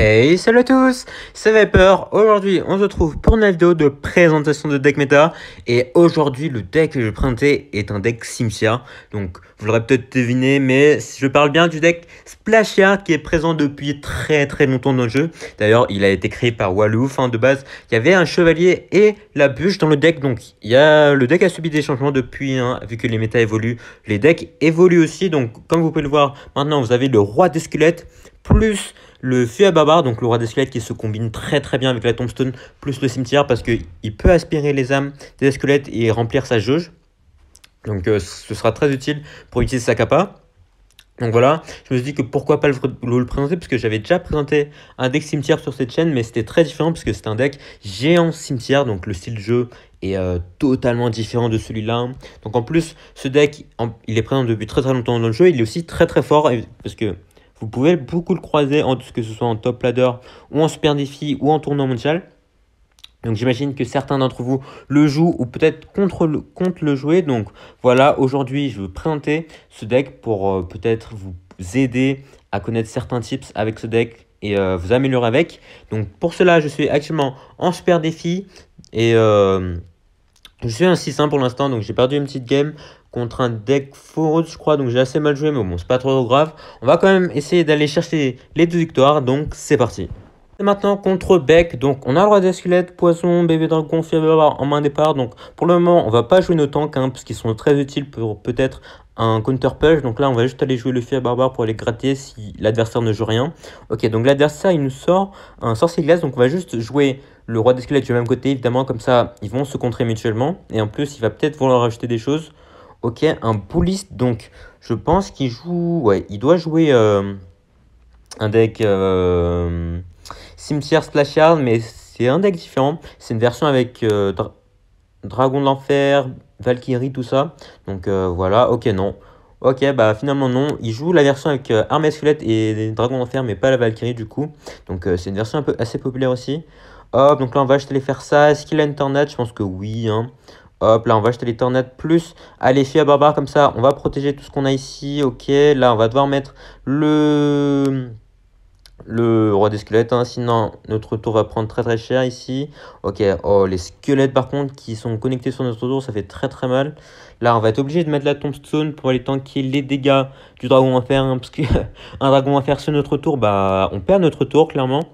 Hey, salut à tous, c'est Vapor. Aujourd'hui, on se retrouve pour une vidéo de présentation de deck méta. Et aujourd'hui, le deck que je vais présenter est un deck Simsia. Donc, vous l'aurez peut-être deviné, mais je parle bien du deck Splashia qui est présent depuis très très longtemps dans le jeu. D'ailleurs, il a été créé par Walouf hein, de base. Il y avait un chevalier et la bûche dans le deck. Donc, il le deck a subi des changements depuis, hein, vu que les méta évoluent. Les decks évoluent aussi. Donc, comme vous pouvez le voir, maintenant, vous avez le roi des squelettes plus le feu à babar, donc le roi des squelettes qui se combine très très bien avec la tombstone plus le cimetière parce qu'il peut aspirer les âmes des squelettes et remplir sa jauge. Donc euh, ce sera très utile pour utiliser sa capa. Donc voilà, je me suis dit que pourquoi pas le, le, présenter, parce que j'avais déjà présenté un deck cimetière sur cette chaîne, mais c'était très différent, parce que c'est un deck géant cimetière, donc le style de jeu est euh, totalement différent de celui-là. Donc en plus, ce deck, il est présent depuis très très longtemps dans le jeu, il est aussi très très fort, parce que vous pouvez beaucoup le croiser, en, que ce soit en top ladder ou en super défi ou en tournoi mondial. Donc j'imagine que certains d'entre vous le jouent ou peut-être contre le, comptent le jouer. Donc voilà, aujourd'hui je vais vous présenter ce deck pour euh, peut-être vous aider à connaître certains tips avec ce deck et euh, vous améliorer avec. Donc pour cela je suis actuellement en super défi et... Euh, je suis un 6-1 pour l'instant, donc j'ai perdu une petite game, contre un deck rude je crois. Donc j'ai assez mal joué, mais bon, c'est pas trop grave. On va quand même essayer d'aller chercher les deux victoires. Donc c'est parti. Et maintenant contre Beck, donc on a le roi des squelettes, poison, bébé dragon, barbare en main départ. Donc pour le moment, on va pas jouer nos tanks, hein, parce qu'ils sont très utiles pour peut-être un counter push Donc là, on va juste aller jouer le fier barbare pour aller gratter si l'adversaire ne joue rien. Ok, donc l'adversaire, il nous sort un sorcier glace. Donc on va juste jouer le roi des squelettes du même côté, évidemment. Comme ça, ils vont se contrer mutuellement. Et en plus, il va peut-être vouloir rajouter des choses. Ok, un bouliste, donc je pense qu'il joue. Ouais, il doit jouer euh, un deck euh, Cimetière mais c'est un deck différent. C'est une version avec euh, Dragon de l'Enfer, Valkyrie, tout ça. Donc euh, voilà, ok, non. Ok, bah finalement non. Il joue la version avec euh, Armée Squelette et Dragon d'Enfer, mais pas la Valkyrie du coup. Donc c'est une version un peu assez populaire aussi. Hop, donc là on va acheter les faire ça. Est-ce qu'il a Internet Je pense que oui. Hein. Hop, là, on va acheter les tornades plus Allez l'effet à barbare. Comme ça, on va protéger tout ce qu'on a ici. Ok, là, on va devoir mettre le le roi des squelettes, hein, sinon notre tour va prendre très très cher ici. Ok, oh, les squelettes par contre qui sont connectés sur notre tour, ça fait très très mal. Là, on va être obligé de mettre la tombstone pour aller tanker les dégâts du dragon à faire, hein, parce qu'un dragon à faire sur notre tour, bah on perd notre tour clairement.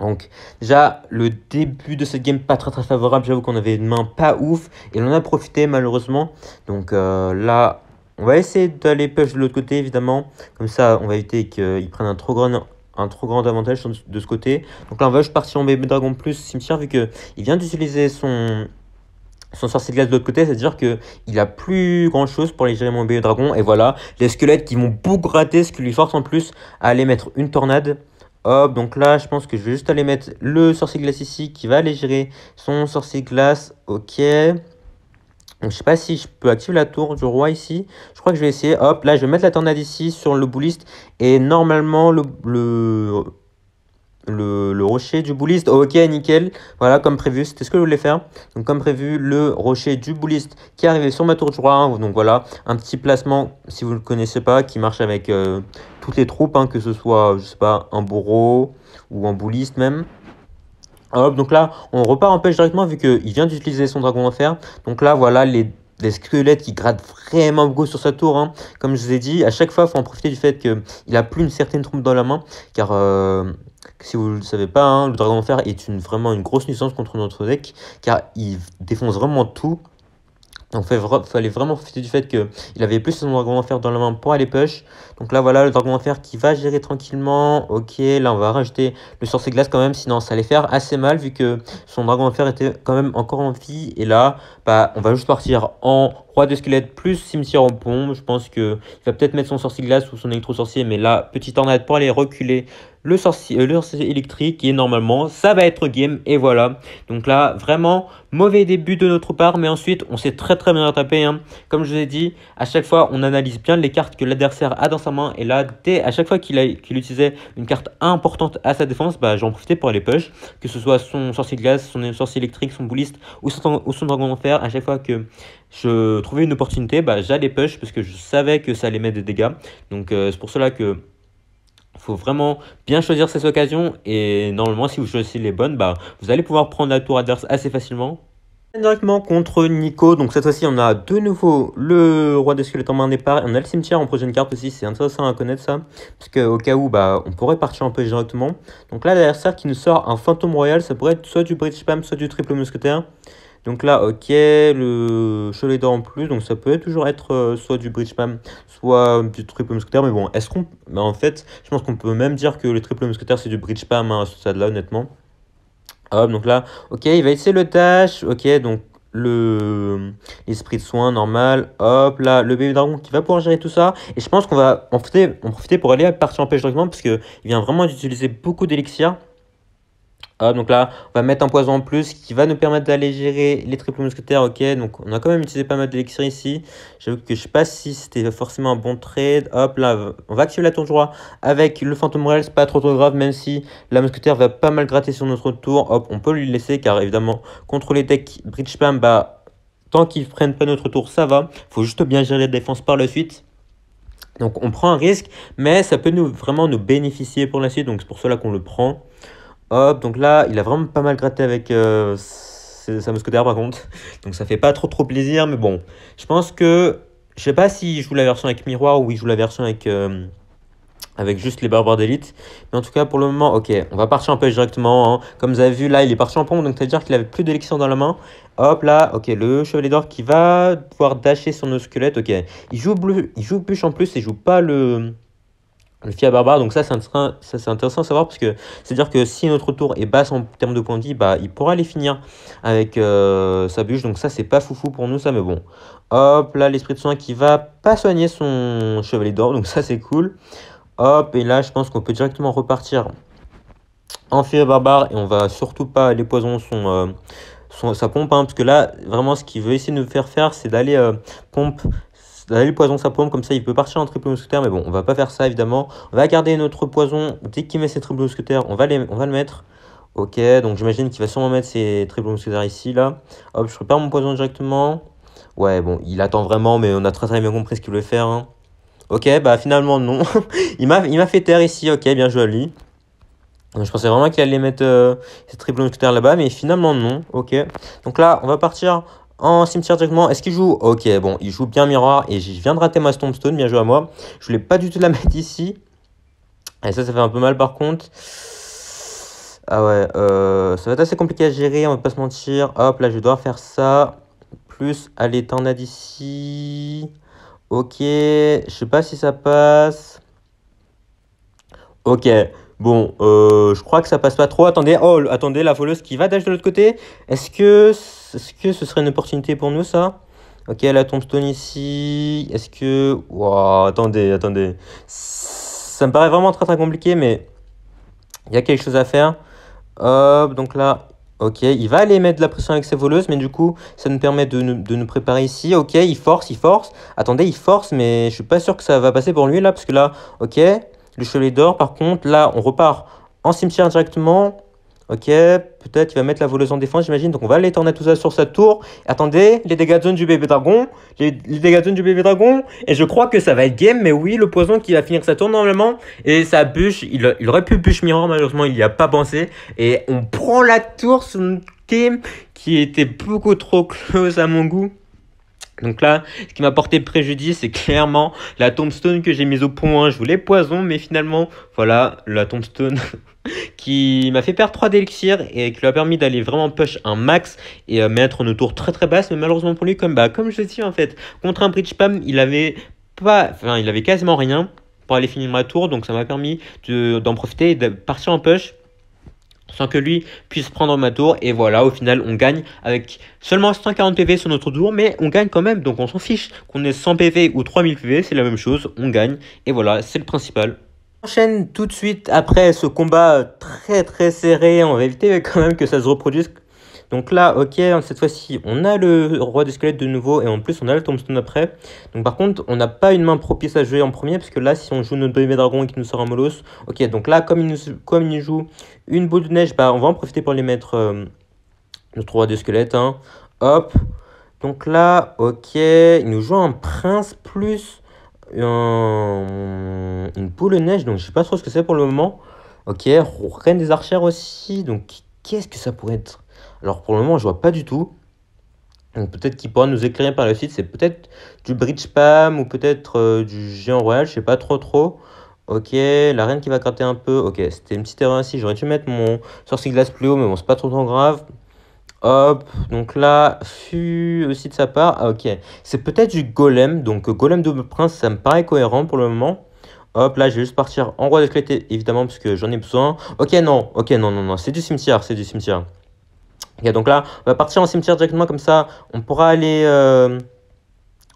Donc déjà le début de cette game pas très très favorable, j'avoue qu'on avait une main pas ouf et on en a profité malheureusement. Donc euh, là on va essayer d'aller push de l'autre côté évidemment, comme ça on va éviter qu'ils prennent un trop grand un trop grand avantage de ce côté. Donc là on va juste partir en bébé dragon plus cimetière vu qu'il vient d'utiliser son son sorcier de glace de l'autre côté, c'est-à-dire qu'il il a plus grand chose pour aller gérer mon bébé dragon et voilà les squelettes qui vont beaucoup gratter, ce qui lui force en plus à aller mettre une tornade. Hop, donc là, je pense que je vais juste aller mettre le sorcier glace ici qui va aller gérer son sorcier glace. Ok. Donc, je sais pas si je peux activer la tour du roi ici. Je crois que je vais essayer. Hop, là, je vais mettre la tornade ici sur le bouliste. Et normalement, le, le, le, rocher du bouliste. ok, nickel. Voilà, comme prévu, c'était ce que je voulais faire. Donc, comme prévu, le rocher du bouliste qui est arrivé sur ma tour du roi. Donc, voilà, un petit placement, si vous ne le connaissez pas, qui marche avec... Euh, les troupes, hein, que ce soit, je sais pas, un bourreau ou un bouliste même. Hop, donc là, on repart en pêche directement vu qu'il vient d'utiliser son dragon d'enfer. Donc là, voilà les, des squelettes qui grattent vraiment beaucoup sur sa tour. Hein. Comme je vous ai dit, à chaque fois, faut en profiter du fait qu'il a plus une certaine trompe dans la main. Car, euh, si vous ne le savez pas, hein, le dragon fer est une, vraiment une grosse nuisance contre notre deck. Car il défonce vraiment tout. Donc il fallait vraiment profiter du fait qu'il avait plus son dragon en fer dans la main pour aller push. Donc là voilà le dragon en fer qui va gérer tranquillement. Ok là on va rajouter le sorcier glace quand même sinon ça allait faire assez mal vu que son dragon en fer était quand même encore en vie. Et là bah, on va juste partir en roi de squelette plus cimetière en pompe. Je pense qu'il va peut-être mettre son sorcier glace ou son électro sorcier mais là petite tornade pour aller reculer euh, le sorcier, électrique qui est normalement ça va être game et voilà. Donc là vraiment mauvais début de notre part mais ensuite on s'est très très bien rattrapé. Hein. Comme je vous ai dit à chaque fois on analyse bien les cartes que l'adversaire a dans sa main et là dès à chaque fois qu'il utilisait une carte importante à sa défense bah, j'en profitais pour aller push que ce soit son sorcier de glace, son sorcier électrique, son bouliste ou son, dragon d'enfer à chaque fois que je trouvais une opportunité bah, j'allais push parce que je savais que ça allait mettre des dégâts donc euh, c'est pour cela que faut vraiment bien choisir ses occasions et normalement si vous choisissez les bonnes, bah, vous allez pouvoir prendre la tour adverse assez facilement. Directement contre Nico, donc cette fois-ci on a de nouveau le roi des squelettes en main départ et on a le cimetière en prochaine carte aussi, c'est intéressant à connaître ça, parce qu'au cas où bah, on pourrait partir en peu directement. Donc là l'adversaire qui nous sort un fantôme royal, ça pourrait être soit du British Pam, soit du triple mousquetaire. Donc là, ok, le chalet d'or en plus, donc ça peut toujours être euh, soit du bridge pam, soit du triple mousquetaire, mais bon, est-ce qu'on... Bah, en fait, je pense qu'on peut même dire que le triple mousquetaire, c'est du bridge pam à ce stade-là, honnêtement. Hop, donc là, ok, il va essayer le tâche, ok, donc le l'esprit de soin normal hop là le bébé dragon qui va pouvoir gérer tout ça et je pense qu'on va en profiter, profiter pour aller à partir en pêche directement parce que il vient vraiment d'utiliser beaucoup d'élixirs donc là, on va mettre un poison en plus qui va nous permettre d'aller gérer les triples mousquetaires. Ok, donc on a quand même utilisé pas mal d'élixir ici. J'avoue que je sais pas si c'était forcément un bon trade. Hop, là, on va activer la tour droit avec le fantôme c'est pas trop trop grave, même si la mousquetaire va pas mal gratter sur notre tour. Hop, on peut lui laisser car évidemment, contre les decks Bridge spam bah, tant qu'ils prennent pas notre tour, ça va. faut juste bien gérer la défense par la suite. Donc on prend un risque, mais ça peut nous, vraiment nous bénéficier pour la suite. Donc c'est pour cela qu'on le prend. Hop, donc là, il a vraiment pas mal gratté avec euh, sa mousquetaire par contre. Donc ça fait pas trop trop plaisir, mais bon. Je pense que. Je sais pas s'il joue la version avec miroir ou il joue la version avec. Euh, avec juste les barbares d'élite. Mais en tout cas, pour le moment, ok, on va partir en pêche directement. Hein. Comme vous avez vu, là, il est parti en pompe, donc c'est-à-dire qu'il avait plus d'élixir dans la main. Hop, là, ok, le chevalier d'or qui va pouvoir dasher son nos ok. Il joue bleu, il joue bûche en plus, il joue pas le le barbare donc ça c'est intéressant, à savoir parce que c'est-à-dire que si notre tour est basse en termes de points de vie, bah, il pourra les finir avec euh, sa bûche, donc ça c'est pas foufou pour nous ça, mais bon. Hop, là l'esprit de soin qui va pas soigner son chevalier d'or, donc ça c'est cool. Hop, et là je pense qu'on peut directement repartir en fier barbare et on va surtout pas, les poisons sont... Euh, sa pompe, hein, parce que là, vraiment, ce qu'il veut essayer de nous faire faire, c'est d'aller euh, pompe D'aller le poison sa pompe comme ça il peut partir en triple mousquetaire, mais bon, on va pas faire ça évidemment. On va garder notre poison, dès qu'il met ses triple mousquetaires, on va, les, on va le mettre. Ok, donc j'imagine qu'il va sûrement mettre ses triple mousquetaires ici, là. Hop, je prépare mon poison directement. Ouais, bon, il attend vraiment, mais on a très très bien compris ce qu'il voulait faire. Hein. Ok, bah finalement non. il m'a fait taire ici, ok, bien joli à lui. Je pensais vraiment qu'il allait mettre euh, ses triples triple là-bas, mais finalement non. Ok. Donc là, on va partir en cimetière directement. Est-ce qu'il joue Ok, bon, il joue bien miroir et je viens de rater ma Stompstone, bien joué à moi. Je voulais pas du tout la mettre ici. Et ça, ça fait un peu mal par contre. Ah ouais, euh, ça va être assez compliqué à gérer, on va pas se mentir. Hop, là, je dois faire ça. Plus, à t'en as d'ici. Ok, je sais pas si ça passe. Ok, Bon, euh, je crois que ça passe pas trop. Attendez, oh, attendez, la voleuse qui va dash de l'autre côté. Est-ce que, est que ce serait une opportunité pour nous, ça Ok, la tombstone ici. Est-ce que... Waouh, attendez, attendez. Ça me paraît vraiment très très compliqué, mais il y a quelque chose à faire. Hop, donc là, ok, il va aller mettre de la pression avec ses voleuses, mais du coup, ça nous permet de, de nous préparer ici. Ok, il force, il force. Attendez, il force, mais je suis pas sûr que ça va passer pour lui, là, parce que là, ok, le chevalier d'Or, par contre, là, on repart en cimetière directement. Ok, peut-être il va mettre la voleuse en défense, j'imagine. Donc on va tourner tout ça sur sa tour. Attendez, les dégâts de zone du bébé dragon. Les, dégâts de zone du bébé dragon. Et je crois que ça va être game. Mais oui, le poison qui va finir sa tour normalement. Et sa bûche, il, aurait pu bûche mirror, malheureusement, il n'y a pas pensé. Et on prend la tour sur une team qui était beaucoup trop close à mon goût. Donc là, ce qui m'a porté préjudice, c'est clairement la tombstone que j'ai mise au point. Je voulais poison, mais finalement, voilà, la tombstone qui m'a fait perdre 3 délixirs et qui lui a permis d'aller vraiment push un max et euh, mettre une tour très très basse. Mais malheureusement pour lui, comme, bah, comme je dis en fait, contre un bridge spam, il avait pas, enfin, il avait quasiment rien pour aller finir ma tour. Donc ça m'a permis d'en profiter et de partir en push sans que lui puisse prendre ma tour. Et voilà, au final, on gagne avec seulement 140 PV sur notre tour, mais on gagne quand même. Donc on s'en fiche qu'on ait 100 PV ou 3000 PV, c'est la même chose, on gagne. Et voilà, c'est le principal. On enchaîne tout de suite après ce combat très très serré. En éviter quand même que ça se reproduise donc là, ok, hein, cette fois-ci, on a le roi des squelettes de nouveau, et en plus, on a le tombstone après. Donc par contre, on n'a pas une main propice à jouer en premier, parce que là, si on joue notre bébé dragon et qu'il nous sort un molos, ok, donc là, comme il nous, joue une boule de neige, bah, on va en profiter pour les mettre euh, notre roi des squelettes. Hein. Hop. Donc là, ok, il nous joue un prince plus une boule de neige, donc je ne sais pas trop ce que c'est pour le moment. Ok, reine des archères aussi, donc qu'est-ce que ça pourrait être alors pour le moment, je vois pas du tout. Donc peut-être qu'il pourra nous éclairer par la suite. C'est peut-être du bridge spam ou peut-être euh, du géant royal, je sais pas trop trop. Ok, la reine qui va gratter un peu. Ok, c'était une petite erreur ici. J'aurais dû mettre mon sorcier glace plus haut, mais bon, c'est pas trop, trop grave. Hop, donc là, fu aussi de sa part. Ah, ok, c'est peut-être du golem. Donc euh, golem de prince, ça me paraît cohérent pour le moment. Hop, là, je vais juste partir en roi de évidemment, parce que j'en ai besoin. Ok, non, ok, non, non, non, c'est du cimetière, c'est du cimetière. Ok, donc là, on va partir en cimetière directement, comme ça, on pourra aller... Euh,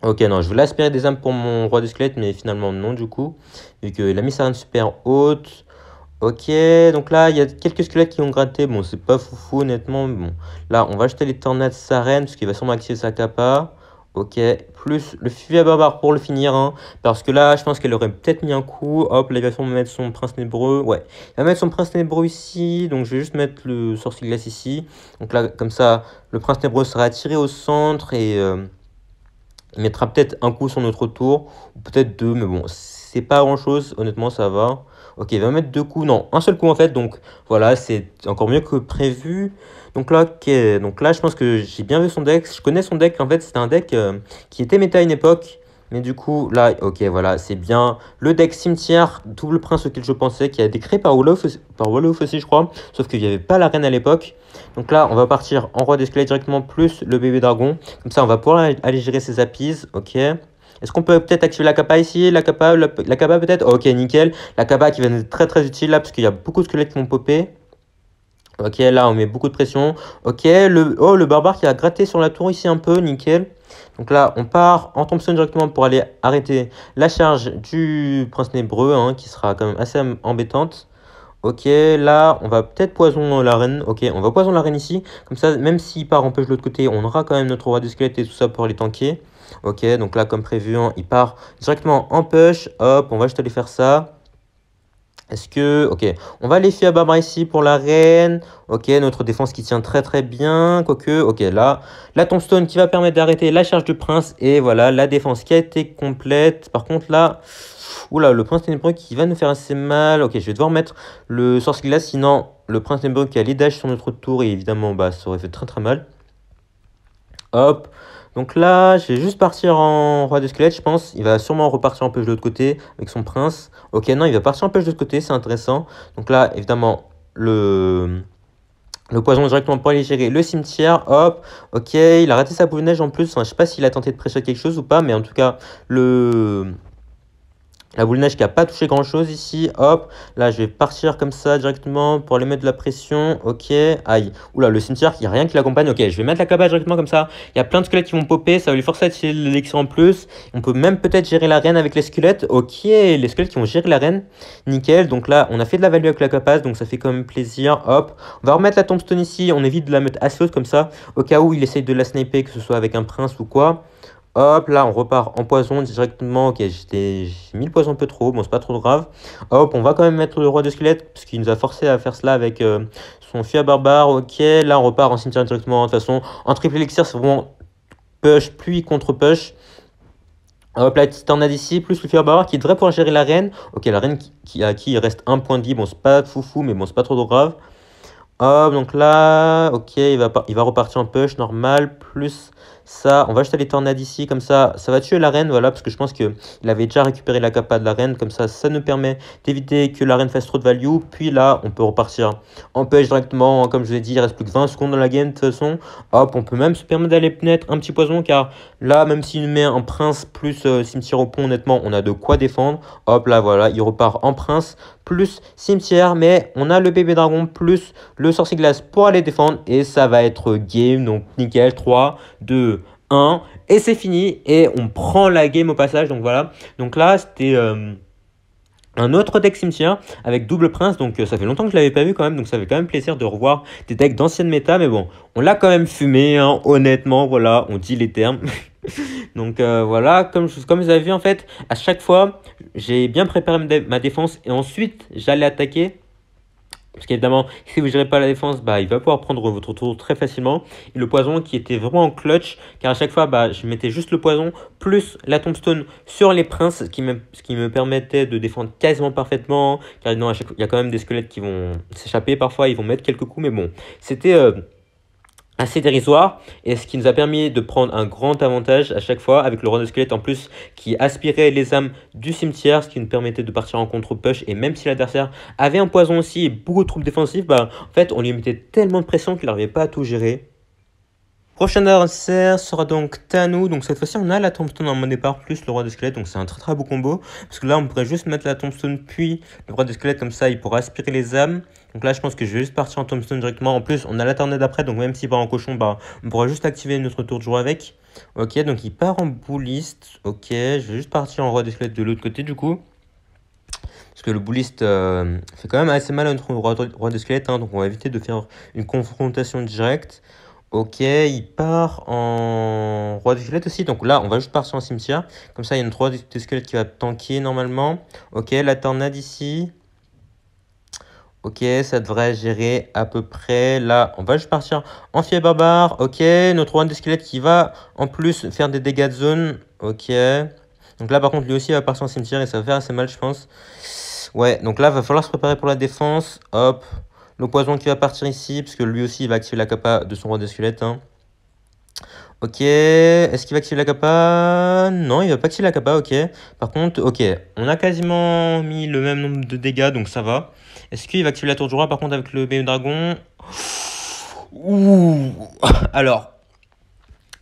ok, non, je voulais aspirer des âmes pour mon roi des squelettes mais finalement non, du coup, vu qu'il a mis sa reine super haute. Ok, donc là, il y a quelques squelettes qui ont gratté. Bon, c'est pas foufou, honnêtement. Bon, là, on va acheter les tornades sa reine, parce qu'il va sûrement activer sa capa. Ok, plus le fusil à barbare pour le finir, hein, parce que là, je pense qu'elle aurait peut-être mis un coup. Hop, la il va mettre son prince nébreux. Ouais, elle va mettre son prince nébreux ici, donc je vais juste mettre le sorcier glace ici. Donc là, comme ça, le prince nébreux sera attiré au centre et euh, il mettra peut-être un coup sur notre tour, ou peut-être deux, mais bon, c'est pas grand chose, honnêtement ça va. Ok, il va mettre deux coups, non, un seul coup en fait, donc voilà, c'est encore mieux que prévu. Donc là, ok donc là je pense que j'ai bien vu son deck, je connais son deck, en fait c'était un deck euh, qui était méta à une époque, mais du coup, là, ok, voilà, c'est bien. Le deck cimetière, double prince auquel je pensais, qui a été créé par Wolof, par aussi, je crois. Sauf qu'il n'y avait pas la reine à l'époque. Donc là, on va partir en roi des directement, plus le bébé dragon. Comme ça, on va pouvoir aller gérer ses apis, ok. Est-ce qu'on peut peut-être activer la capa ici La capa, peut-être Ok, nickel. La capa qui va être très très utile là, parce qu'il y a beaucoup de squelettes qui vont popper. Ok, là on met beaucoup de pression. Ok, le, oh, le barbare qui a gratté sur la tour ici un peu, nickel. Donc là, on part en Thompson directement pour aller arrêter la charge du prince nébreux, hein, qui sera quand même assez embêtante. Ok, là, on va peut-être poison la reine. Ok, on va poison la reine ici. Comme ça, même s'il part en pêche de l'autre côté, on aura quand même notre roi de squelette et tout ça pour les tanker. Ok, donc là, comme prévu, hein, il part directement en push. Hop, on va juste aller faire ça. Est-ce que... Ok, on va à barbar ici pour la reine. Ok, notre défense qui tient très très bien. Quoique, ok, là, la tombstone qui va permettre d'arrêter la charge du prince. Et voilà, la défense qui a été complète. Par contre, là... Oula, le prince ténébreux qui va nous faire assez mal. Ok, je vais devoir mettre le source là. sinon le prince ténébreux qui a les dash sur notre tour. Et évidemment, bah, ça aurait fait très très mal. Hop, donc là, je vais juste partir en roi de squelette, je pense. Il va sûrement repartir en pêche de l'autre côté avec son prince. Ok, non, il va partir en pêche de l'autre côté, c'est intéressant. Donc là, évidemment, le... Le poison directement pour aller gérer le cimetière, hop, ok, il a raté sa boule neige en plus, je sais pas s'il a tenté de presser quelque chose ou pas, mais en tout cas, le, la boule neige qui n'a pas touché grand chose ici. Hop, là je vais partir comme ça directement pour aller mettre de la pression. Ok, aïe. Oula, le cimetière, il n'y a rien qui l'accompagne. Ok, je vais mettre la capace directement comme ça. Il y a plein de squelettes qui vont popper. Ça va lui forcer à tirer l'élection en plus. On peut même peut-être gérer la reine avec les squelettes. Ok, les squelettes qui vont gérer la reine. Nickel. Donc là, on a fait de la value avec la capace Donc ça fait quand même plaisir. Hop, on va remettre la tombstone ici. On évite de la mettre assez comme ça. Au cas où il essaye de la sniper, que ce soit avec un prince ou quoi. Hop, là, on repart en poison directement. Ok, j'ai mis le poison un peu trop. Bon, c'est pas trop grave. Hop, on va quand même mettre le roi de squelette, parce qu'il nous a forcé à faire cela avec euh, son fia barbare. Ok, là, on repart en cimetière directement. De toute façon, en triple élixir, c'est vraiment push, pluie contre push. Hop là, Titan a d'ici, plus le barbare qui devrait pouvoir gérer la reine. Ok, la reine qui, à qui il reste un point de vie. Bon, c'est pas foufou, mais bon, c'est pas trop grave. Hop, donc là, ok, il va, il va repartir en push, normal, plus ça, on va acheter les tornades ici, comme ça, ça va tuer la reine, voilà, parce que je pense qu'il avait déjà récupéré la capa de la reine, comme ça, ça nous permet d'éviter que la reine fasse trop de value, puis là, on peut repartir en pêche directement, comme je ai dit, il reste plus que 20 secondes dans la game, de toute façon, hop, on peut même se permettre d'aller peut un petit poison, car là, même s'il met un prince plus euh, cimetière au pont, honnêtement, on a de quoi défendre, hop, là, voilà, il repart en prince, plus cimetière, mais on a le bébé dragon plus le sorcier glace pour aller défendre, et ça va être game, donc nickel, 3, 2, et c'est fini et on prend la game au passage donc voilà donc là c'était euh, un autre deck cimetière avec double prince donc euh, ça fait longtemps que je l'avais pas vu quand même donc ça fait quand même plaisir de revoir des decks d'ancienne méta mais bon on l'a quand même fumé hein, honnêtement voilà on dit les termes donc euh, voilà comme comme vous avez vu en fait à chaque fois j'ai bien préparé ma défense et ensuite j'allais attaquer parce qu'évidemment, si vous gérez pas la défense, bah, il va pouvoir prendre votre tour très facilement. Et le poison qui était vraiment en clutch, car à chaque fois, bah, je mettais juste le poison plus la tombstone sur les princes, ce qui me, ce qui me permettait de défendre quasiment parfaitement. Car non, à chaque, il y a quand même des squelettes qui vont s'échapper parfois, ils vont mettre quelques coups, mais bon, c'était. Euh, assez dérisoire et ce qui nous a permis de prendre un grand avantage à chaque fois avec le roi de squelette en plus qui aspirait les âmes du cimetière ce qui nous permettait de partir en contre-push et même si l'adversaire avait un poison aussi et beaucoup de troupes défensives bah en fait on lui mettait tellement de pression qu'il n'arrivait pas à tout gérer Prochain adversaire sera donc Tanu. Donc cette fois-ci, on a la tombstone en mon départ plus le roi de squelette. Donc c'est un très très beau combo. Parce que là, on pourrait juste mettre la tombstone puis le roi de squelette. Comme ça, il pourra aspirer les âmes. Donc là, je pense que je vais juste partir en tombstone directement. En plus, on a tornade après, donc même s'il part en cochon, bah, on pourra juste activer notre tour de jour avec. Ok, donc il part en bouliste. Ok, je vais juste partir en roi des squelettes de l'autre côté du coup. Parce que le bouliste euh, fait quand même assez mal à notre roi, roi des hein, donc on va éviter de faire une confrontation directe. Ok, il part en roi de squelette aussi. Donc là, on va juste partir en cimetière. Comme ça, il y a une roi de squelette qui va tanker normalement. Ok, la tornade ici. Ok, ça devrait gérer à peu près. Là, on va juste partir en fier barbare. Ok, notre roi des squelettes qui va en plus faire des dégâts de zone. Ok. Donc là, par contre, lui aussi va partir en cimetière et ça va faire assez mal, je pense. Ouais, donc là, il va falloir se préparer pour la défense. Hop. Le poison qui va partir ici, parce que lui aussi, il va activer la capa de son roi de squelette. Hein. Ok, est-ce qu'il va activer la capa Non, il va pas activer la capa, ok. Par contre, ok, on a quasiment mis le même nombre de dégâts, donc ça va. Est-ce qu'il va activer la tour du roi par contre avec le bébé dragon Ouh Alors.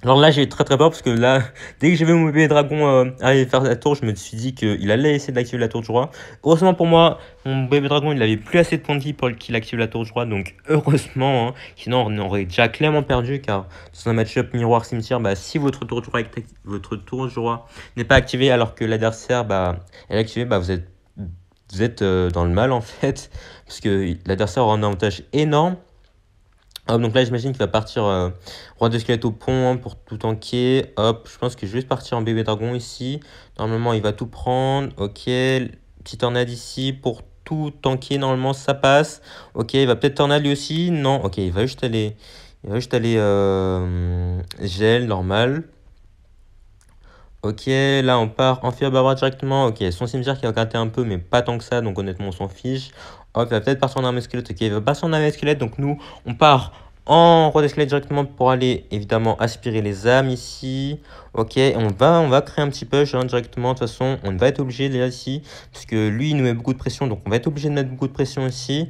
Alors là, j'ai très très peur parce que là, dès que j'ai vu mon bébé dragon euh, aller faire la tour, je me suis dit qu'il allait essayer d'activer la tour du roi. Heureusement pour moi, mon bébé dragon, il n'avait plus assez de points de vie pour qu'il active la tour du roi. Donc heureusement, hein. sinon on aurait déjà clairement perdu car dans un match-up miroir-cimetière, bah, si votre tour du roi, votre tour du roi n'est pas activé alors que l'adversaire bah, est activé, bah, vous êtes vous êtes euh, dans le mal en fait, parce que l'adversaire aura un avantage énorme. Hop, donc là, j'imagine qu'il va partir euh, roi de squelette au pont hein, pour tout tanker. Hop, je pense que je vais juste partir en bébé dragon ici. Normalement, il va tout prendre. Ok, petite tornade ici pour tout tanker. Normalement, ça passe. Ok, il va peut-être tornade lui aussi. Non, ok, il va juste aller, il va juste aller euh, gel normal. Ok, là on part en Fia directement. Ok, son cimetière qui va gratter un peu, mais pas tant que ça, donc honnêtement on s'en fiche. Hop, il va peut-être partir en armée squelette. Ok, il va partir en arme squelette, donc nous on part en roi squelette directement pour aller évidemment aspirer les âmes ici. Ok, on va, on va créer un petit push hein, directement. De toute façon, on va être obligé les ici, parce que lui il nous met beaucoup de pression, donc on va être obligé de mettre beaucoup de pression ici.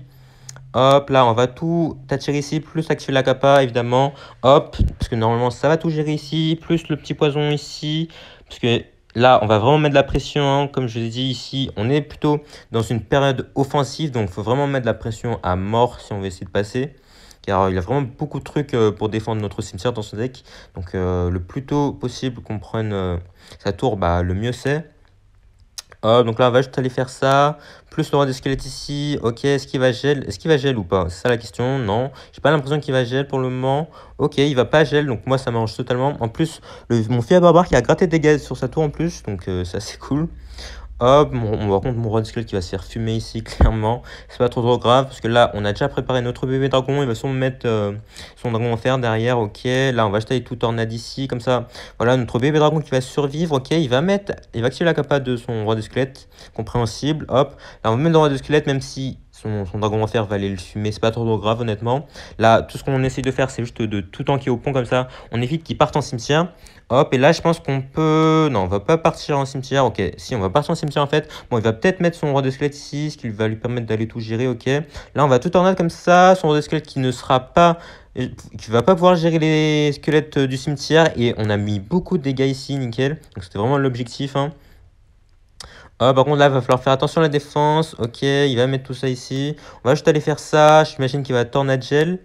Hop, là, on va tout attirer ici, plus activer la capa, évidemment. Hop, parce que normalement, ça va tout gérer ici, plus le petit poison ici. Parce que là, on va vraiment mettre de la pression. Hein. Comme je l'ai dit ici, on est plutôt dans une période offensive. Donc, il faut vraiment mettre de la pression à mort si on veut essayer de passer. Car euh, il a vraiment beaucoup de trucs euh, pour défendre notre cimetière dans son deck. Donc, euh, le plus tôt possible qu'on prenne sa tour, bah, le mieux c'est donc là, on va juste aller faire ça. Plus le roi des squelettes ici. Ok, est-ce qu'il va gel Est-ce qu'il va gel ou pas C'est ça la question. Non, j'ai pas l'impression qu'il va gel pour le moment. Ok, il va pas gel, donc moi, ça m'arrange totalement. En plus, le, mon à barbare qui a gratté des gaz sur sa tour en plus, donc euh, ça, c'est cool. Hop, on, voit contre mon de qui va se faire fumer ici, clairement. C'est pas trop trop grave, parce que là, on a déjà préparé notre bébé dragon. Il va sûrement mettre euh, son dragon en fer derrière, ok. Là, on va jeter tout tornade ici, comme ça. Voilà, notre bébé dragon qui va survivre, ok. Il va mettre, il va activer la capa de son roi de squelette, compréhensible, hop. Là, on va mettre le roi de squelette, même si son, dragon argumentaire va aller le fumer, c'est pas trop grave honnêtement. Là, tout ce qu'on essaie de faire, c'est juste de tout tanker au pont comme ça, on évite qu'il parte en cimetière. Hop, et là je pense qu'on peut... Non, on va pas partir en cimetière, ok, si on va partir en cimetière en fait. Bon, il va peut-être mettre son roi de squelette ici, ce qui va lui permettre d'aller tout gérer, ok. Là on va tout être comme ça, son roi de squelette qui ne sera pas euh, qui va pas pouvoir gérer les squelettes du cimetière et on a mis beaucoup de dégâts ici, nickel. Donc c'était vraiment l'objectif. Hein. Ah, par contre, là, il va falloir faire attention à la défense. Ok, il va mettre tout ça ici. On va juste aller faire ça. J'imagine qu'il va tornade gel.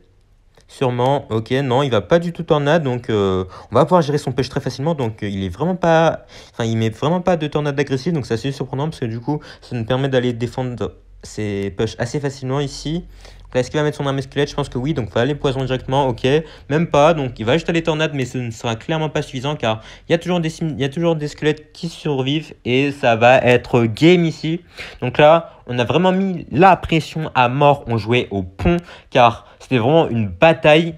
Sûrement. Ok, non, il va pas du tout tornade. Donc, euh, on va pouvoir gérer son pêche très facilement. Donc, euh, il est vraiment pas... Enfin, il met vraiment pas de tornade agressive. Donc, c'est assez surprenant parce que du coup, ça nous permet d'aller défendre ses push assez facilement ici. Est-ce qu'il va mettre son armée squelette Je pense que oui, donc il va aller poison directement, ok. Même pas, donc il va juste aller tornade mais ce ne sera clairement pas suffisant car il y a toujours des, y toujours des squelettes qui survivent et ça va être game ici. Donc là, on a vraiment mis la pression à mort, on jouait au pont car c'était vraiment une bataille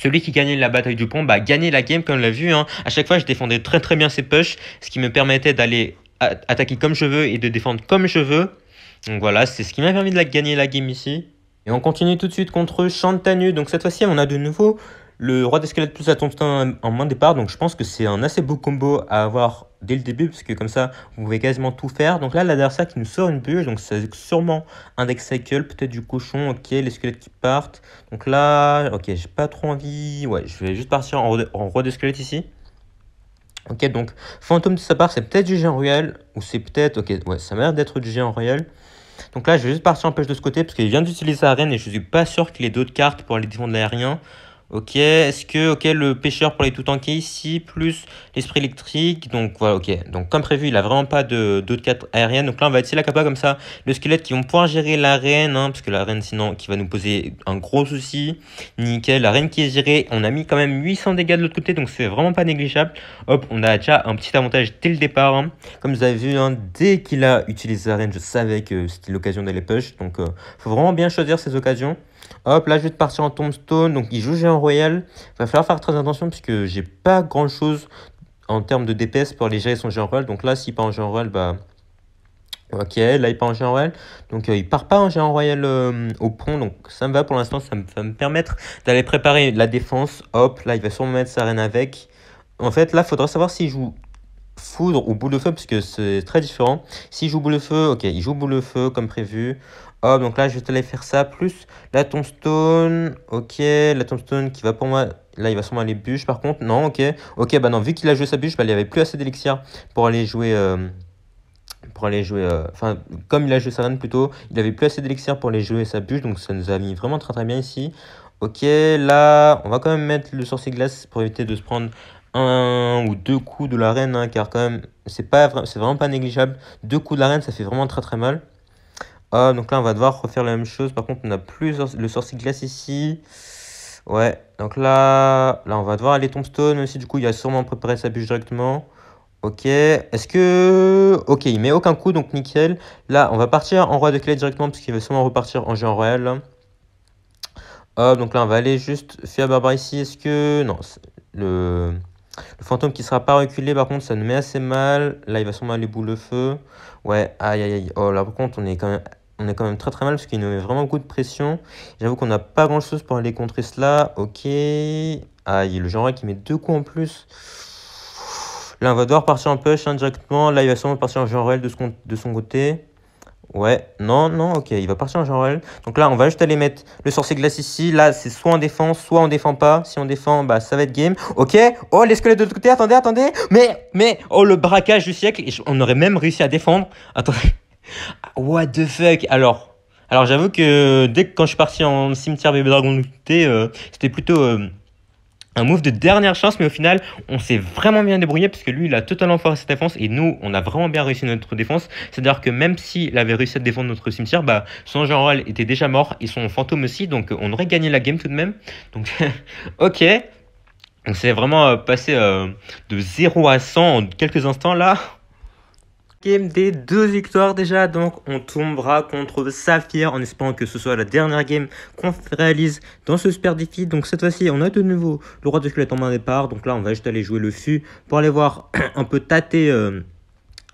celui qui gagnait la bataille du pont bah, gagnait la game comme on l'a vu. Hein. À chaque fois, je défendais très très bien ses pushs, ce qui me permettait d'aller attaquer comme je veux et de défendre comme je veux. Donc voilà, c'est ce qui m'a permis de gagner la game ici. Et on continue tout de suite contre Chantanu. Donc cette fois-ci, on a de nouveau le roi squelettes plus la tombe en main de départ. Donc je pense que c'est un assez beau combo à avoir dès le début, parce que comme ça, vous pouvez quasiment tout faire. Donc là, l'adversaire qui nous sort une puce. donc c'est sûrement un deck cycle, peut-être du cochon, ok, les squelettes qui partent. Donc là, ok, j'ai pas trop envie. Ouais, je vais juste partir en, roi des squelettes ici. Ok, donc fantôme de sa part, c'est peut-être du géant royal, ou c'est peut-être, ok, ouais, ça m'a l'air d'être du géant royal. Donc là, je vais juste partir en pêche de ce côté parce qu'il vient d'utiliser sa reine et je suis pas sûr qu'il ait d'autres cartes pour aller défendre l'aérien. Ok, est-ce que ok le pêcheur pour les tout tanker ici, plus l'esprit électrique, donc voilà, ok. Donc comme prévu, il a vraiment pas de d'autres cartes aériennes, donc là on va être la capa comme ça. Le squelette qui vont pouvoir gérer la reine, parce que la reine sinon qui va nous poser un gros souci. Nickel, la reine qui est gérée, on a mis quand même 800 dégâts de l'autre côté, donc c'est vraiment pas négligeable. Hop, on a déjà un petit avantage dès le départ. Hein. Comme vous avez vu, hein, dès qu'il a utilisé l'arène, je savais que c'était l'occasion d'aller push, donc il euh, faut vraiment bien choisir ces occasions. Hop, là, je vais te partir en tombstone. Donc, il joue géant royal. va falloir faire très attention puisque j'ai pas grand chose en termes de DPS pour les gérer son géant royal. Donc là, s'il part en géant royal, bah. Ok, là il part en géant royal. Donc euh, il part pas en géant royal euh, au pont. Donc ça me va pour l'instant. Ça me va me permettre d'aller préparer la défense. Hop, là il va sûrement mettre sa reine avec. En fait, là, faudra savoir s'il joue foudre ou boule de feu, parce que c'est très différent. S'il joue boule de feu, ok, il joue boule de feu comme prévu. Hop, donc là, je vais aller faire ça. Plus la tombstone. Ok, la tombstone qui va pour moi. Là, il va sûrement aller bûche par contre. Non, ok. Ok, bah non, vu qu'il a joué sa bûche, bah, il n'y avait plus assez d'élixir pour aller jouer. Euh, pour aller jouer. Euh, enfin, comme il a joué sa reine plutôt, il avait plus assez d'élixir pour aller jouer sa bûche. Donc ça nous a mis vraiment très très bien ici. Ok, là, on va quand même mettre le sorcier glace pour éviter de se prendre un ou deux coups de la reine, hein, car quand même, c'est vraiment pas négligeable. Deux coups de la reine, ça fait vraiment très très mal. Ah, donc là, on va devoir refaire la même chose. Par contre, on n'a plus le sorcier glace ici. Ouais, donc là, là, on va devoir aller tombstone aussi. Du coup, il a sûrement préparé sa bûche directement. Ok, est-ce que... Ok, il met aucun coup, donc nickel. Là, on va partir en roi de clé directement, parce qu'il va sûrement repartir en géant royal. Hop, donc là, on va aller juste faire barbare ici. Est-ce que... Non, le... fantôme qui sera pas reculé, par contre, ça nous met assez mal. Là, il va sûrement aller boule de feu. Ouais, aïe, aïe, aïe. Oh, là, par contre, on est quand même on est quand même très très mal parce qu'il nous met vraiment beaucoup de pression. J'avoue qu'on n'a pas grand chose pour aller contrer cela. Ok. Ah, il y a le genre qui met deux coups en plus. Là, on va devoir partir en push indirectement. Hein, là, il va sûrement partir en genre de, son, de son côté. Ouais, non, non, ok, il va partir en genre Donc là, on va juste aller mettre le sorcier glace ici. Là, c'est soit on défend, soit on défend pas. Si on défend, bah ça va être game. Ok, oh, les squelettes de l'autre côté, attendez, attendez. Mais, mais, oh, le braquage du siècle. On aurait même réussi à défendre. Attendez. Ah, what the fuck Alors, alors j'avoue que dès que quand je suis parti en cimetière bébé dragon euh, c'était plutôt euh, un move de dernière chance, mais au final, on s'est vraiment bien débrouillé parce que lui, il a totalement forcé sa défense et nous, on a vraiment bien réussi notre défense. C'est-à-dire que même s'il avait réussi à défendre notre cimetière, bah, son général était déjà mort et son fantôme aussi, donc on aurait gagné la game tout de même. Donc, ok. On s'est vraiment euh, passé de 0 à 100 en quelques instants là. Game des deux victoires déjà, donc on tombera contre Saphir en espérant que ce soit la dernière game qu'on réalise dans ce super Donc cette fois-ci, on a de nouveau le roi de squelette en main départ, donc là on va juste aller jouer le fût pour aller voir un peu tâter... Euh,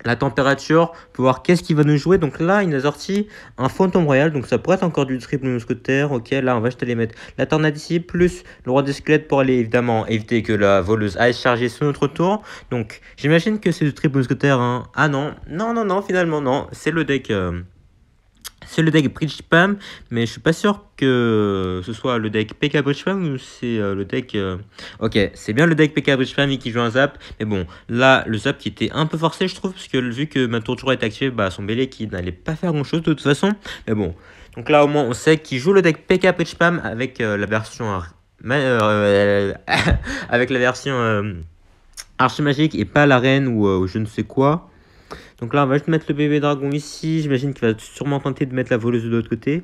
la température, pour voir qu'est-ce qui va nous jouer. Donc là, il nous a sorti un fantôme royal, donc ça pourrait être encore du triple mousquetaire. Ok, là, on va juste aller mettre la tornade ici, plus le roi des squelettes pour aller évidemment éviter que la voleuse aille charger sur notre tour. Donc j'imagine que c'est du triple mousquetaire. Hein. Ah non, non, non, non, finalement, non, c'est le deck. Euh, c'est le deck Bridge Pam, mais je suis pas sûr que ce soit le deck PK Bridge Pam ou c'est euh, le deck. Euh, ok, c'est bien le deck PK Bridge Pam qui joue un zap, mais bon, là, le zap qui était un peu forcé, je trouve, parce que vu que ma tour est activée, bah, son bélier qui n'allait pas faire grand chose de toute façon, mais bon. Donc là, au moins, on sait qu'il joue le deck PK Bridge Pam avec euh, la version. avec la version. Archimagique et pas l'arène ou je ne sais quoi. Donc là, on va juste mettre le bébé dragon ici. J'imagine qu'il va sûrement tenter de mettre la voleuse de l'autre côté.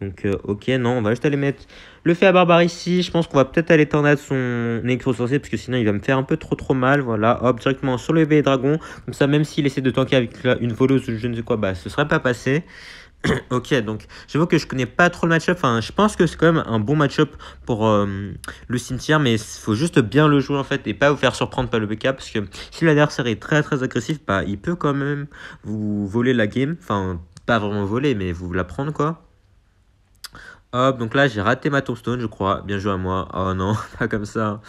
Donc, euh, ok, non, on va juste aller mettre le fait à barbare ici. Je pense qu'on va peut-être aller de son électro parce que sinon il va me faire un peu trop trop mal. Voilà, hop, directement sur le bébé dragon. Comme ça, même s'il essaie de tanker avec une voleuse ou je ne sais quoi, bah ce serait pas passé. ok, donc j'avoue que je connais pas trop le match-up. Enfin, je pense que c'est quand même un bon match-up pour euh, le cimetière, mais il faut juste bien le jouer en fait et pas vous faire surprendre par le BK parce que si l'adversaire est très très agressif, bah, il peut quand même vous voler la game. Enfin, pas vraiment voler, mais vous la prendre quoi. Hop, donc là j'ai raté ma tombstone, je crois. Bien joué à moi. Oh non, pas comme ça.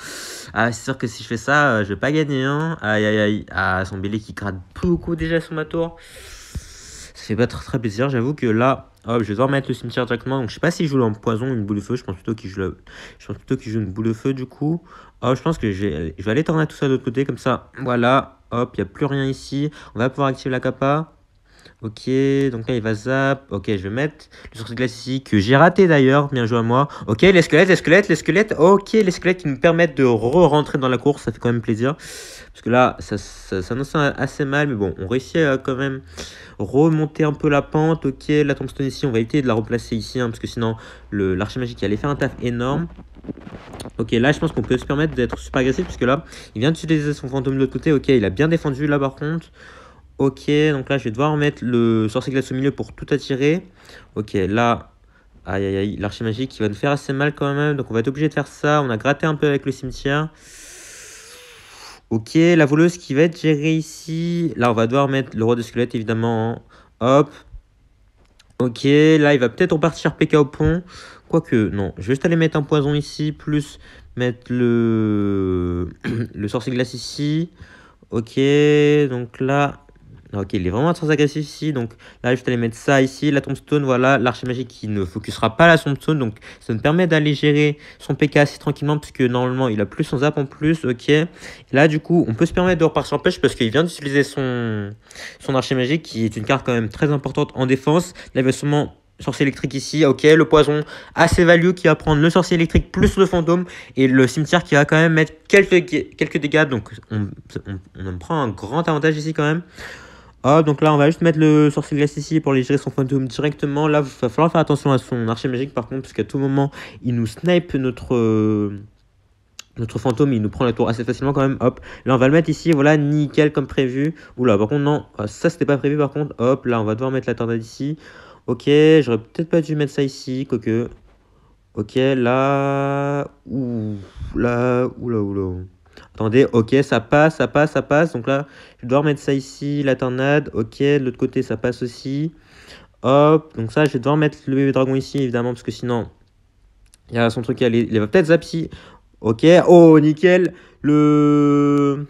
Ah, c'est sûr que si je fais ça, euh, je vais pas gagner. Hein. Aïe aïe aïe. Ah, son Billy qui gratte beaucoup déjà sur ma tour. C'est pas très, très plaisir. J'avoue que là, hop, je vais devoir mettre le cimetière directement. Donc je sais pas si je joue en poison ou une boule de feu. Je pense plutôt qu'il joue, joue une boule de feu du coup. oh je pense que je vais aller tourner tout ça de l'autre côté comme ça. Voilà. Hop, il n'y a plus rien ici. On va pouvoir activer la capa. Ok, donc là il va zap. Ok, je vais mettre le glace ici que j'ai raté d'ailleurs. Bien joué à moi. Ok, les squelettes, les squelettes, les squelettes. Ok, les squelettes qui nous permettent de re-rentrer dans la course. Ça fait quand même plaisir. Parce que là, ça s'annonce ça, assez mal. Mais bon, on réussit quand même remonter un peu la pente. Ok, la tombstone ici, on va éviter de la replacer ici. Hein, parce que sinon, l'archer magique allait faire un taf énorme. Ok, là je pense qu'on peut se permettre d'être super agressif. Puisque là, il vient d'utiliser son fantôme de l'autre côté. Ok, il a bien défendu là par contre. Ok, donc là, je vais devoir mettre le sorcier glace au milieu pour tout attirer. Ok, là, aïe aïe aïe, l'archi magique qui va nous faire assez mal quand même. Donc on va être obligé de faire ça. On a gratté un peu avec le cimetière. Ok, la voleuse qui va être gérée ici. Là, on va devoir mettre le roi de squelette, évidemment. Hein. Hop. Ok, là, il va peut-être repartir PK au pont. Quoique, non. Je vais juste aller mettre un poison ici, plus mettre le, le sorcier glace ici. Ok, donc là, ah, ok, il est vraiment très agressif ici, donc là je vais aller mettre ça ici, la tombstone, voilà, l'archer magique qui ne focusera pas la tombstone, donc ça me permet d'aller gérer son PK assez tranquillement, puisque normalement il a plus son zap en plus, ok. là du coup, on peut se permettre de repartir en pêche, parce qu'il vient d'utiliser son, son archer magique, qui est une carte quand même très importante en défense. Là il va sûrement sorcier électrique ici, ok, le poison assez value qui va prendre le sorcier électrique plus le fantôme et le cimetière qui va quand même mettre quelques, quelques dégâts, donc on, on, on prend un grand avantage ici quand même. Ah, donc là, on va juste mettre le sorcier glace ici pour aller gérer son fantôme directement. Là, il va falloir faire attention à son archer magique, par contre, parce qu'à tout moment, il nous snipe notre... Euh, notre fantôme, il nous prend la tour assez facilement quand même, hop. Là, on va le mettre ici, voilà, nickel comme prévu. Oula, par contre, non, ah, ça, c'était pas prévu, par contre. Hop, là, on va devoir mettre la tornade ici. Ok, j'aurais peut-être pas dû mettre ça ici, quoique. Ok, là... Ouh, là, oula, oula. Attendez, ok, ça passe, ça passe, ça passe. Donc là, je vais devoir mettre ça ici, la tornade. Ok, de l'autre côté, ça passe aussi. Hop, donc ça, je vais devoir mettre le bébé dragon ici, évidemment, parce que sinon, il y a son truc Il va peut-être zapsi. Ok, oh, nickel. Le...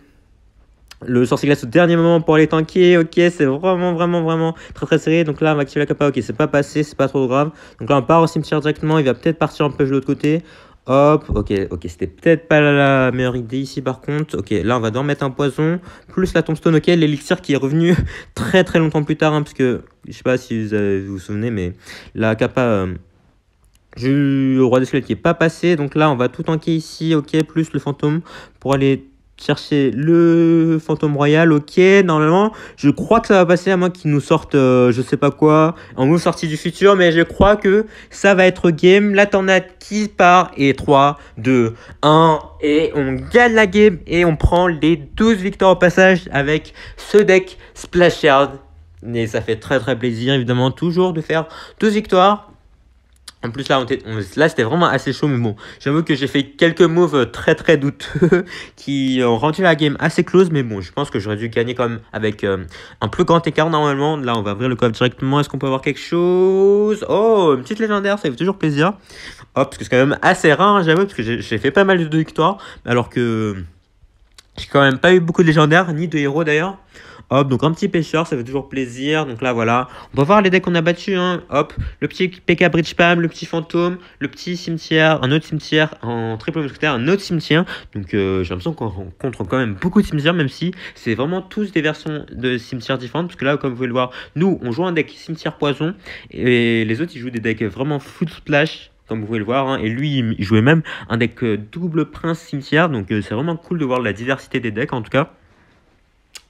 Le sorcier glace au dernier moment pour aller tanker, ok, c'est vraiment, vraiment, vraiment très, très serré. Donc là, on va la capa, ok, c'est pas passé, c'est pas trop grave. Donc là, on part au cimetière directement, il va peut-être partir un peu de l'autre côté. Hop, ok, ok, c'était peut-être pas la meilleure idée ici par contre. Ok, là on va devoir mettre un poison, plus la tombstone, ok, l'élixir qui est revenu très très longtemps plus tard, hein, parce que, je sais pas si vous vous, souvenez, mais la capa euh, le roi des squelettes qui est pas passé, donc là on va tout tanker ici, ok, plus le fantôme pour aller chercher le fantôme royal, ok, normalement, je crois que ça va passer à moins qui nous sorte euh, je sais pas quoi, en nous sortie du futur, mais je crois que ça va être game, la tornade qui part, et 3, 2, 1, et on gagne la game, et on prend les 12 victoires au passage avec ce deck Splash Shard, et ça fait très très plaisir évidemment toujours de faire 12 victoires, en plus, là, là c'était vraiment assez chaud, mais bon, j'avoue que j'ai fait quelques moves très très douteux qui ont rendu la game assez close, mais bon, je pense que j'aurais dû gagner quand même avec euh, un plus grand écart normalement. Là, on va ouvrir le coffre directement. Est-ce qu'on peut avoir quelque chose Oh, une petite légendaire, ça fait toujours plaisir. Hop, oh, parce que c'est quand même assez rare, hein, j'avoue, parce que j'ai fait pas mal de victoires, alors que j'ai quand même pas eu beaucoup de légendaires, ni de héros d'ailleurs. Hop, donc un petit pêcheur, ça fait toujours plaisir. Donc là, voilà. On va voir les decks qu'on a battus. Hein. Hop, le petit PK Bridge Pam, le petit fantôme, le petit cimetière, un autre cimetière, en triple mousquetaire, un autre cimetière. Donc euh, j'ai l'impression qu'on rencontre quand même beaucoup de cimetières, même si c'est vraiment tous des versions de cimetières différentes. Parce que là, comme vous pouvez le voir, nous, on joue un deck cimetière poison. Et les autres, ils jouent des decks vraiment full splash comme vous pouvez le voir. Hein. Et lui, il jouait même un deck euh, double prince cimetière. Donc euh, c'est vraiment cool de voir la diversité des decks en tout cas.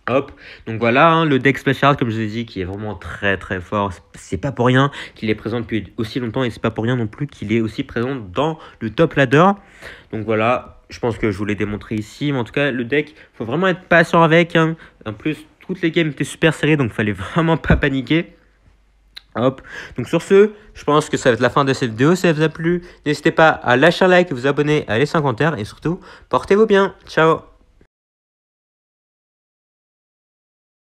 Hop. Donc voilà, hein, le deck special, comme je vous ai dit, qui est vraiment très très fort. C'est pas pour rien qu'il est présent depuis aussi longtemps et c'est pas pour rien non plus qu'il est aussi présent dans le top ladder. Donc voilà, je pense que je vous l'ai démontré ici. Mais en tout cas, le deck, faut vraiment être patient avec. Hein. En plus, toutes les games étaient super serrées, donc fallait vraiment pas paniquer. Hop. Donc sur ce, je pense que ça va être la fin de cette vidéo. Si elle vous a plu, n'hésitez pas à lâcher un like, vous abonner, à les un commentaire et surtout, portez-vous bien. Ciao